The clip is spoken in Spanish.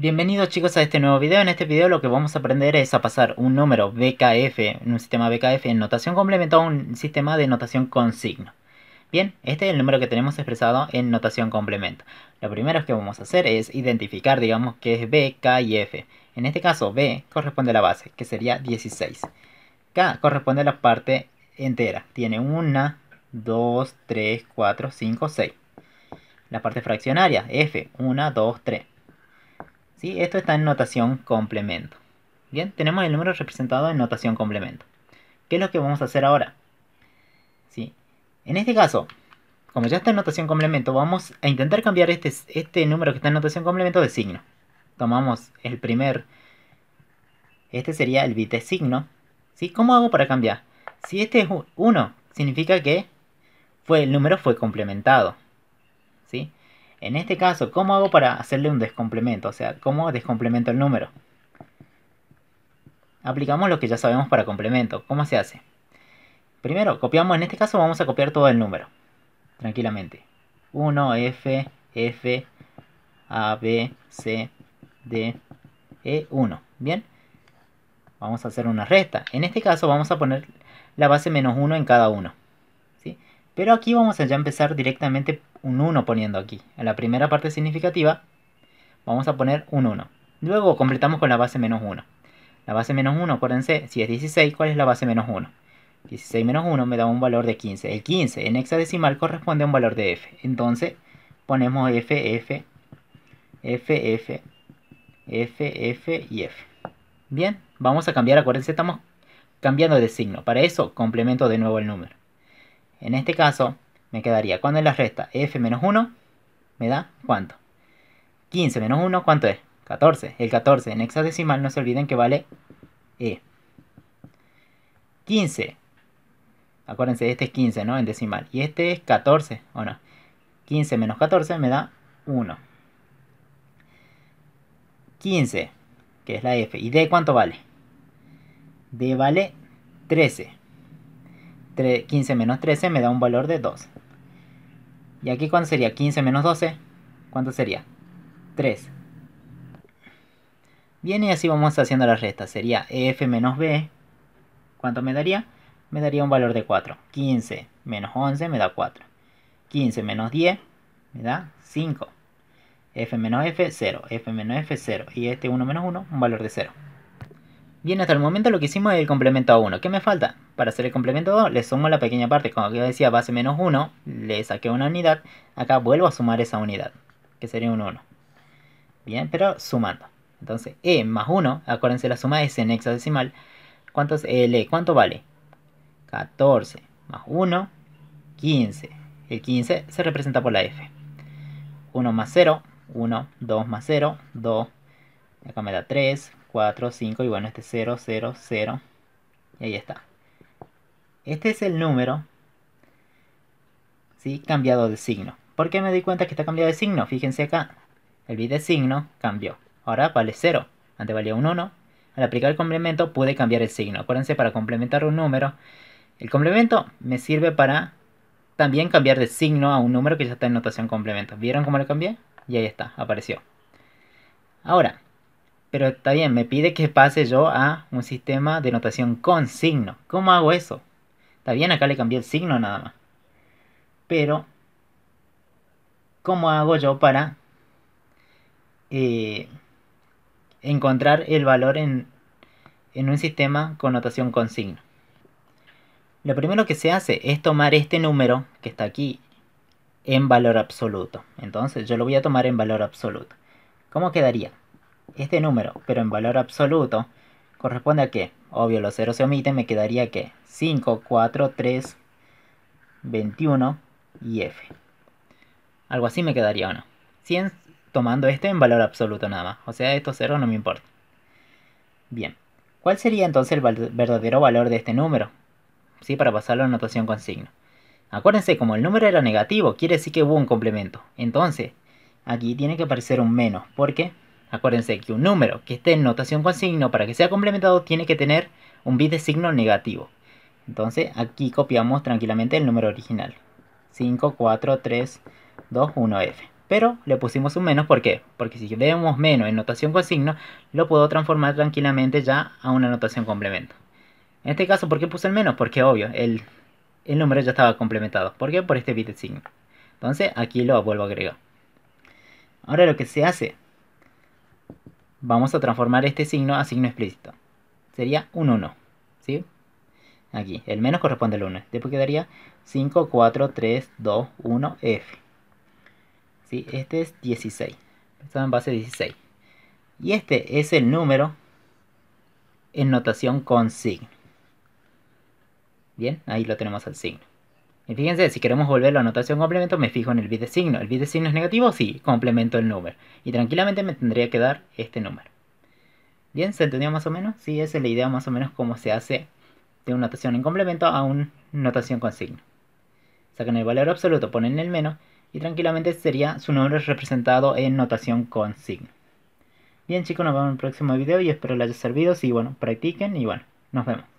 Bienvenidos chicos a este nuevo video, en este video lo que vamos a aprender es a pasar un número BKF, un sistema BKF en notación complemento a un sistema de notación con signo. Bien, este es el número que tenemos expresado en notación complemento. Lo primero que vamos a hacer es identificar, digamos, que es B, K y F. En este caso B corresponde a la base, que sería 16. K corresponde a la parte entera, tiene 1, 2, 3, 4, 5, 6. La parte fraccionaria, F, 1, 2, 3. Esto está en notación complemento. Bien, tenemos el número representado en notación complemento. ¿Qué es lo que vamos a hacer ahora? ¿Sí? En este caso, como ya está en notación complemento, vamos a intentar cambiar este, este número que está en notación complemento de signo. Tomamos el primer, este sería el bit de signo. ¿Cómo hago para cambiar? Si este es 1, significa que fue, el número fue complementado. En este caso, ¿cómo hago para hacerle un descomplemento? O sea, ¿cómo descomplemento el número? Aplicamos lo que ya sabemos para complemento. ¿Cómo se hace? Primero, copiamos, en este caso vamos a copiar todo el número. Tranquilamente. 1, F, F, A, B, C, D, E, 1. Bien. Vamos a hacer una resta. En este caso vamos a poner la base menos 1 en cada uno. ¿sí? Pero aquí vamos a ya empezar directamente un 1 poniendo aquí. En la primera parte significativa vamos a poner un 1. Luego completamos con la base menos 1. La base menos 1, acuérdense, si es 16, ¿cuál es la base menos 1? 16 menos 1 me da un valor de 15. El 15 en hexadecimal corresponde a un valor de f. Entonces ponemos f, f, f, f, f, f y f. Bien, vamos a cambiar, acuérdense, estamos cambiando de signo. Para eso complemento de nuevo el número. En este caso me quedaría ¿cuándo es la resta f menos 1 me da cuánto 15 menos 1 cuánto es 14 el 14 en hexadecimal no se olviden que vale e 15 acuérdense este es 15 no en decimal y este es 14 o no 15 menos 14 me da 1 15 que es la f y d cuánto vale d vale 13 15 menos 13 me da un valor de 2. ¿Y aquí cuánto sería? 15 menos 12. ¿Cuánto sería? 3. Bien, y así vamos haciendo la resta, Sería f menos b. ¿Cuánto me daría? Me daría un valor de 4. 15 menos 11 me da 4. 15 menos 10 me da 5. f menos f, 0. f menos f, 0. Y este 1 menos 1, un valor de 0. Bien, hasta el momento lo que hicimos es el complemento a 1. ¿Qué me falta? Para hacer el complemento a 2, le sumo la pequeña parte. Como yo decía, base menos 1, le saqué una unidad. Acá vuelvo a sumar esa unidad, que sería un 1. Bien, pero sumando. Entonces, E más 1, acuérdense, la suma es en hexadecimal. ¿Cuánto es e L? ¿Cuánto vale? 14 más 1, 15. El 15 se representa por la F. 1 más 0, 1, 2 más 0, 2. Acá me da 3, 4, 5 y bueno, este 0, 0, 0 y ahí está. Este es el número ¿sí? cambiado de signo. ¿Por qué me di cuenta que está cambiado de signo? Fíjense acá, el bit de signo cambió. Ahora vale 0, antes valía un 1. Al aplicar el complemento puede cambiar el signo. Acuérdense, para complementar un número, el complemento me sirve para también cambiar de signo a un número que ya está en notación complemento. ¿Vieron cómo lo cambié? Y ahí está, apareció. Ahora, pero está bien, me pide que pase yo a un sistema de notación con signo. ¿Cómo hago eso? Está bien, acá le cambié el signo nada más. Pero, ¿cómo hago yo para eh, encontrar el valor en, en un sistema con notación con signo? Lo primero que se hace es tomar este número que está aquí en valor absoluto. Entonces yo lo voy a tomar en valor absoluto. ¿Cómo quedaría? Este número, pero en valor absoluto, corresponde a que, obvio los ceros se omiten, me quedaría que 5, 4, 3, 21 y f. Algo así me quedaría o no. tomando esto en valor absoluto nada más. O sea, estos ceros no me importan. Bien. ¿Cuál sería entonces el verdadero valor de este número? ¿Sí? Para pasarlo a notación con signo. Acuérdense, como el número era negativo, quiere decir que hubo un complemento. Entonces, aquí tiene que aparecer un menos, porque Acuérdense que un número que esté en notación con signo para que sea complementado tiene que tener un bit de signo negativo. Entonces aquí copiamos tranquilamente el número original. 5, 4, 3, 2, 1, F. Pero le pusimos un menos, ¿por qué? Porque si le damos menos en notación con signo, lo puedo transformar tranquilamente ya a una notación complemento. En este caso, ¿por qué puse el menos? Porque obvio, el, el número ya estaba complementado. ¿Por qué? Por este bit de signo. Entonces aquí lo vuelvo a agregar. Ahora lo que se hace vamos a transformar este signo a signo explícito. Sería un 1, ¿sí? Aquí, el menos corresponde al 1. Después quedaría 5, 4, 3, 2, 1, F. Este es 16. Está en base 16. Y este es el número en notación con signo. Bien, ahí lo tenemos al signo. Y fíjense, si queremos volver a notación complemento, me fijo en el bit de signo. ¿El bit de signo es negativo? Sí, complemento el número. Y tranquilamente me tendría que dar este número. ¿Bien? ¿Se entendió más o menos? Sí, esa es la idea más o menos cómo se hace de una notación en complemento a una notación con signo. Sacan el valor absoluto, ponen el menos y tranquilamente sería su nombre representado en notación con signo. Bien chicos, nos vemos en el próximo video y espero les haya servido. Sí, bueno, practiquen y bueno, nos vemos.